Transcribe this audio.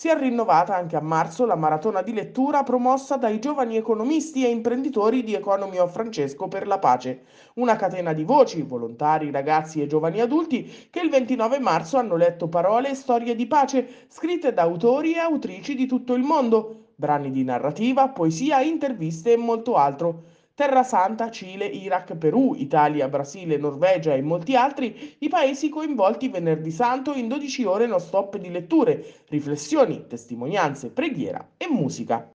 Si è rinnovata anche a marzo la maratona di lettura promossa dai giovani economisti e imprenditori di Economy of Francesco per la pace, una catena di voci, volontari, ragazzi e giovani adulti che il 29 marzo hanno letto parole e storie di pace scritte da autori e autrici di tutto il mondo, brani di narrativa, poesia, interviste e molto altro. Terra Santa, Cile, Iraq, Perù, Italia, Brasile, Norvegia e molti altri i paesi coinvolti venerdì santo in 12 ore non stop di letture, riflessioni, testimonianze, preghiera e musica.